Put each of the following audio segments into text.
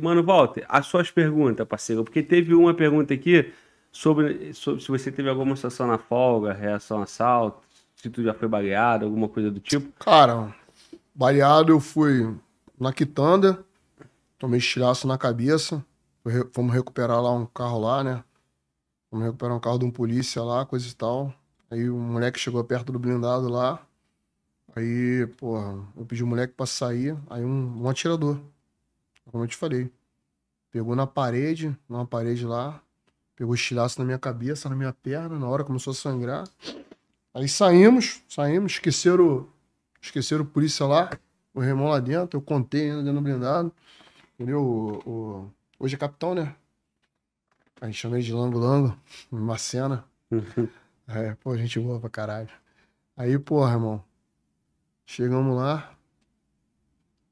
Mano Walter, as suas perguntas, parceiro, porque teve uma pergunta aqui sobre, sobre se você teve alguma situação na folga, reação a assalto, se tu já foi baleado, alguma coisa do tipo. Cara, baleado eu fui na quitanda, tomei estilhaço na cabeça, fomos recuperar lá um carro lá, né? Fomos recuperar um carro de um polícia lá, coisa e tal. Aí o moleque chegou perto do blindado lá. Aí, porra, eu pedi o moleque pra sair. Aí um, um atirador como eu te falei. Pegou na parede, numa parede lá. Pegou estilhaço na minha cabeça, na minha perna. Na hora começou a sangrar. Aí saímos, saímos. Esqueceram, esqueceram o polícia lá. O Remão lá dentro. Eu contei ainda dentro do blindado. Entendeu? O, o... Hoje é capitão, né? A gente chama ele de Lango Lango. Uma cena. é, pô, gente boa pra caralho. Aí, porra, irmão. Chegamos lá,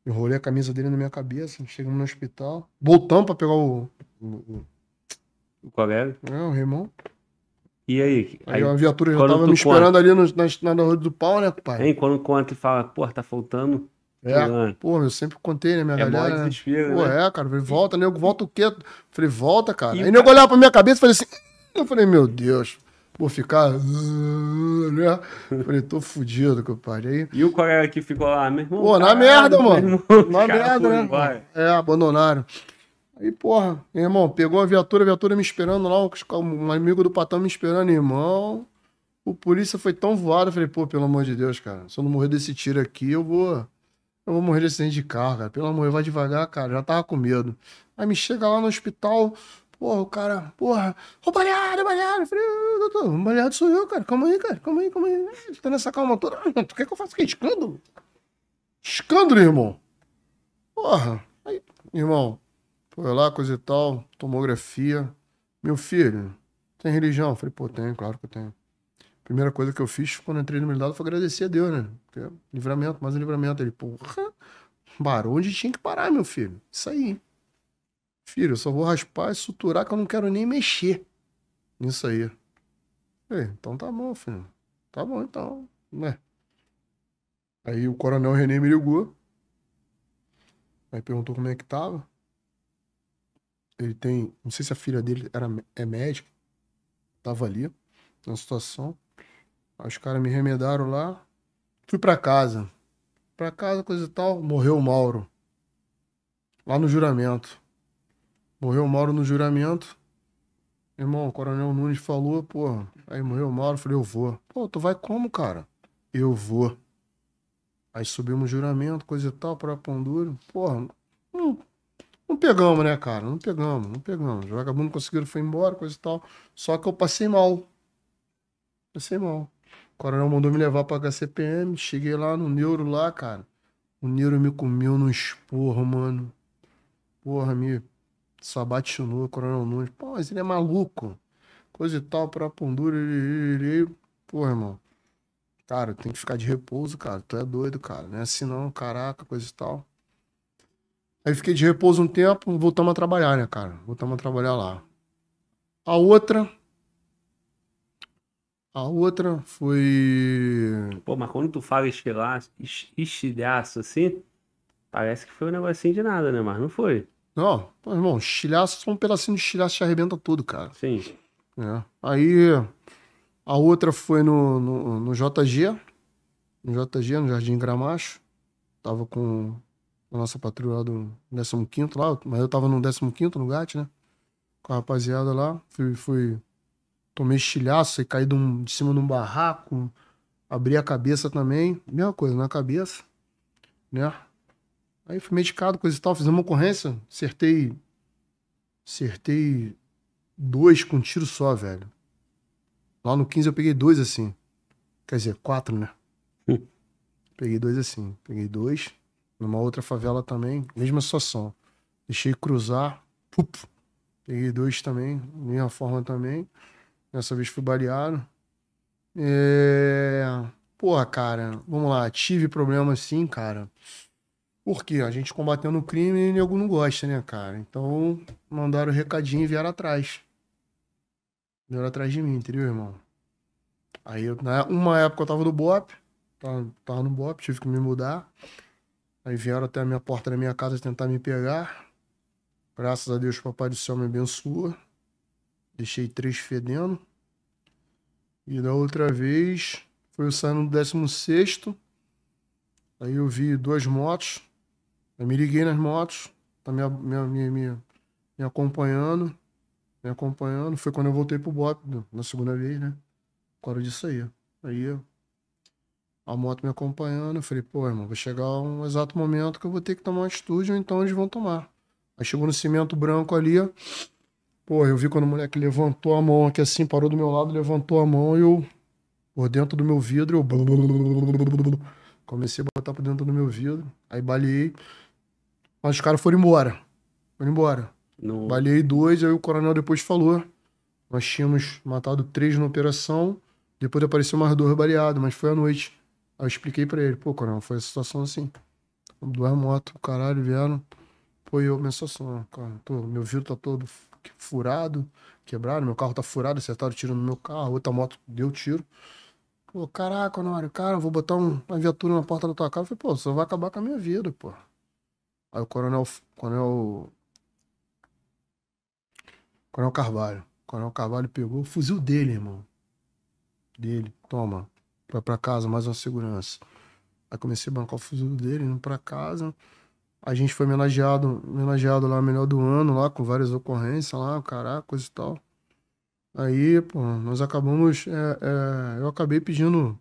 Enrolei a camisa dele na minha cabeça, chegamos no hospital. Voltamos pra pegar o. O, o... colega? É, o irmão. E aí? Aí, aí a viatura já tava me esperando conta. ali no, na, na rua do pau, né, pai? Hein, quando conta e fala, pô, tá faltando é, pô, eu sempre contei, né, minha é galera. Né? pô, né? é, cara. Falei, volta, nego, volta o quê? Falei, volta, cara. E aí nego olhava pra minha cabeça e falei assim. Eu falei, meu Deus, por ficar. Né? Falei, tô fudido, eu parei E o colega que ficou lá, meu irmão. Pô, na merda, mano. Na merda, né? É, abandonaram. Aí, porra, irmão, pegou a viatura, a viatura me esperando lá, um amigo do Patão me esperando, irmão. O polícia foi tão voado, eu falei, pô, pelo amor de Deus, cara, se eu não morrer desse tiro aqui, eu vou. Eu vou morrer desse acidente de carro, cara. Pelo amor, vai devagar, cara. Já tava com medo. Aí me chega lá no hospital, Porra, o cara, porra, ô baleado, baleado. Eu falei, ah, doutor, o baleado sou eu, cara. Calma aí, cara, calma aí, calma aí. Tu ah, tá nessa calma toda. Ah, tu quer que eu faça o quê? Escândalo? Escândalo, irmão. Porra. Aí, irmão, foi lá, coisa e tal, tomografia. Meu filho, tem religião? Eu falei, pô, tem, claro que eu tenho. Primeira coisa que eu fiz quando entrei no militado foi agradecer a Deus, né? Porque livramento, mais um livramento. Ele, porra, barulho onde tinha que parar, meu filho. Isso aí. Filho, eu só vou raspar e suturar que eu não quero nem mexer nisso aí. Falei, então tá bom, filho. Tá bom então, né? Aí o coronel René me ligou. Aí perguntou como é que tava. Ele tem. Não sei se a filha dele era, é médica. Tava ali, na situação. Aí os caras me remedaram lá. Fui pra casa. Pra casa, coisa e tal. Morreu o Mauro. Lá no juramento. Morreu Mauro no juramento. Irmão, o Coronel Nunes falou, pô. Aí morreu Mauro, falei, eu vou. Pô, tu vai como, cara? Eu vou. Aí subimos juramento, coisa e tal, para Ponduro. Porra, não, não pegamos, né, cara? Não pegamos, não pegamos. Os vagabundos conseguiram, foi embora, coisa e tal. Só que eu passei mal. Passei mal. O coronel mandou me levar pra HCPM. Cheguei lá no neuro lá, cara. O neuro me comeu no esporro, mano. Porra, me só bate Chunu, Coronel Nunes. Pô, mas ele é maluco. Coisa e tal, pra Pondura. Pô, irmão. Cara, tem que ficar de repouso, cara. Tu é doido, cara. Não é assim não, caraca, coisa e tal. Aí fiquei de repouso um tempo, voltamos a trabalhar, né, cara? Voltamos a trabalhar lá. A outra. A outra foi. Pô, mas quando tu fala estilhaço, estilhaço assim, parece que foi um negocinho de nada, né? Mas não foi. Não, irmão, estilhaço, só um pedacinho de estilhaço te arrebenta tudo, cara. Sim. É. Aí a outra foi no, no, no JG, no JG, no Jardim Gramacho. Tava com a nossa patrulha lá do 15 lá, mas eu tava no 15 no GAT, né? Com a rapaziada lá. Fui, fui tomei estilhaço e caí de, um, de cima de um barraco. Abri a cabeça também, mesma coisa, na cabeça, né? Aí fui medicado, coisa e tal, fiz uma ocorrência, acertei. Acertei dois com um tiro só, velho. Lá no 15 eu peguei dois assim. Quer dizer, quatro, né? Hum. peguei dois assim. Peguei dois. Numa outra favela também, mesma situação. Deixei cruzar. Pup, peguei dois também, mesma forma também. Dessa vez fui baleado. É... Porra, cara, vamos lá. Tive problema sim, cara. Porque a gente combatendo o crime, nego não gosta, né, cara? Então, mandaram o recadinho e vieram atrás. Vieram atrás de mim, entendeu, irmão? Aí, na, uma época eu tava no BOP, tava, tá, tava no BOP, tive que me mudar. Aí vieram até a minha porta da minha casa tentar me pegar. Graças a Deus, Papai do Céu me abençoa. Deixei três fedendo. E da outra vez, foi eu saindo do 16 Aí eu vi duas motos eu me liguei nas motos, tá me, me, me, me acompanhando, me acompanhando. Foi quando eu voltei pro BOP, na segunda vez, né? Quero disso aí. Aí a moto me acompanhando, eu falei, pô, irmão, vai chegar um exato momento que eu vou ter que tomar uma ou então eles vão tomar. Aí chegou no cimento branco ali, pô, eu vi quando o moleque levantou a mão aqui assim, parou do meu lado, levantou a mão e eu, por dentro do meu vidro, eu comecei a botar por dentro do meu vidro, aí baleei. Mas os caras foram embora. Foram embora. No... Baleei dois, aí o coronel depois falou. Nós tínhamos matado três na operação, depois apareceu mais dois baleados, mas foi à noite. Aí eu expliquei para ele, pô, coronel, foi a situação assim. Duas motos, caralho, vieram. Pô, eu, minha situação, né, cara, tô, meu vidro tá todo furado, quebrado, meu carro tá furado, acertaram tiro no meu carro, outra moto deu tiro. Pô, caraca, Honório, cara, vou botar um, uma viatura na porta da tua casa. Eu falei, pô, só vai acabar com a minha vida, pô. Aí o coronel. Coronel. Coronel Carvalho. Coronel Carvalho pegou o fuzil dele, irmão. Dele. Toma. Vai pra casa, mais uma segurança. Aí comecei a bancar o fuzil dele, indo pra casa. A gente foi homenageado, homenageado lá, melhor do ano, lá, com várias ocorrências lá, caraca, coisa e tal. Aí, pô, nós acabamos. É, é, eu acabei pedindo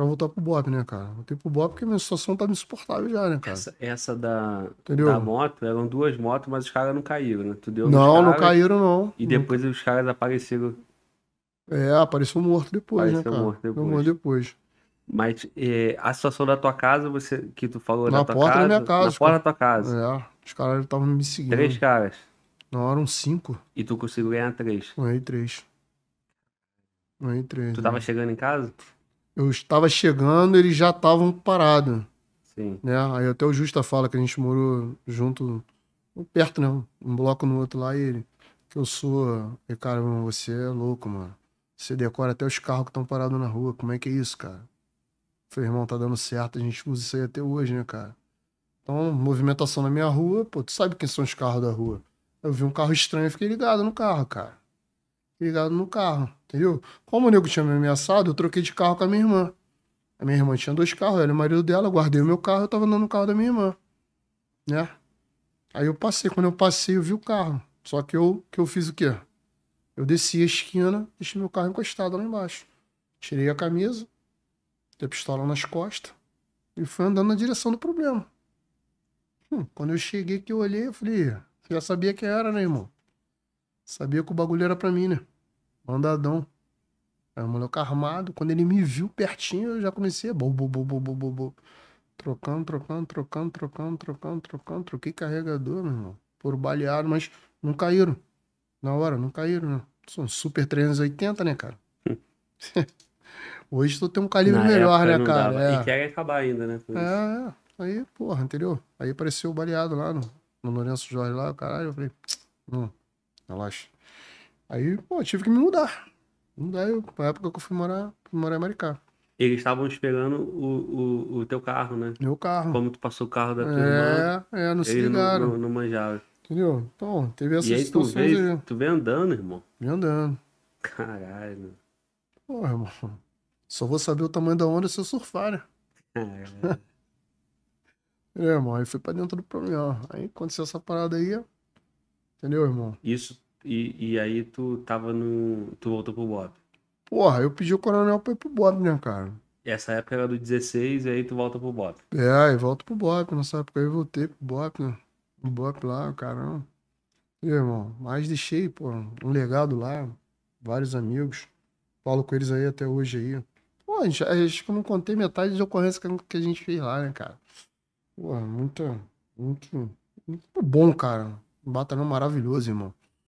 Pra voltar pro Bop, né, cara? Voltei pro Bop porque minha situação tava insuportável já, né, cara? Essa, essa da, da moto, eram duas motos, mas os caras não caíram, né? Tu deu Não, não caíram, não. E depois não. os caras apareceram. É, apareceu morto depois, né, apareceu né, cara? morto depois. Morto depois. Mas é, a situação da tua casa, você que tu falou na da tua porta casa, da minha casa. Na porta da tua casa. É, os caras estavam me seguindo. Três caras. Não, eram cinco. E tu conseguiu ganhar três? Ganhei três. Ganhei três. Tu né? tava chegando em casa? eu estava chegando, eles já estavam parados. Sim. Né? Aí até o Justa fala que a gente morou junto, perto, né? Um bloco no outro lá, e ele, que eu sou. E, cara, você é louco, mano. Você decora até os carros que estão parados na rua. Como é que é isso, cara? Falei, irmão, tá dando certo, a gente usa isso aí até hoje, né, cara? Então, movimentação na minha rua, pô, tu sabe quem são os carros da rua. Eu vi um carro estranho e fiquei ligado no carro, cara ligado no carro, entendeu? Como o nego tinha me ameaçado, eu troquei de carro com a minha irmã. A minha irmã tinha dois carros, ela e o marido dela, eu guardei o meu carro, eu tava andando no carro da minha irmã, né? Aí eu passei, quando eu passei, eu vi o carro. Só que eu, que eu fiz o quê? Eu desci a esquina, deixei meu carro encostado lá embaixo. Tirei a camisa, dei a pistola nas costas e fui andando na direção do problema. Hum, quando eu cheguei que eu olhei, eu falei, já sabia que era, né, irmão? Sabia que o bagulho era pra mim, né? Mandadão. Aí o moleque armado, quando ele me viu pertinho, eu já comecei a bo, bo, bo, bo, bo, bo, Trocando, trocando, trocando, trocando, trocando, trocando. Troquei carregador, meu irmão. Por baleado, mas não caíram. Na hora, não caíram, né? São super 380, né, cara? Hoje tu tem um calibre Na melhor, né, cara? É. E quer acabar ainda, né? É, é. Aí, porra, entendeu? Aí apareceu o baleado lá no, no Lourenço Jorge lá, caralho, eu falei, não, relaxa. Aí, pô, tive que me mudar. Mudar, eu, época que eu fui morar, fui morar em Maricá. Eles estavam esperando o, o, o, teu carro, né? Meu carro. Como tu passou o carro da tua é, irmã. É, é, não se ligaram. Não, não, não manjavam. Entendeu? Então, teve essa situação. Tu aí... tu veio andando, irmão. Vem andando. Caralho. Pô, irmão. Só vou saber o tamanho da onda se eu surfar, né? É, é irmão. Aí fui pra dentro do problema. Aí aconteceu essa parada aí. Entendeu, irmão? Isso. E, e aí tu tava no. Tu voltou pro Bob. Porra, eu pedi o coronel pra ir pro Bob, né, cara? Essa época era do 16 e aí tu volta pro Bob. É, aí volto pro Bob. Nessa época eu voltei pro Bob, né? O Bob lá, caramba. E, irmão, mas deixei, pô, um legado lá, vários amigos. Falo com eles aí até hoje aí. Pô, gente, acho que eu não contei metade das ocorrências que a gente fez lá, né, cara? Pô, muito, muito, muito bom, cara. Batalhão maravilhoso, irmão.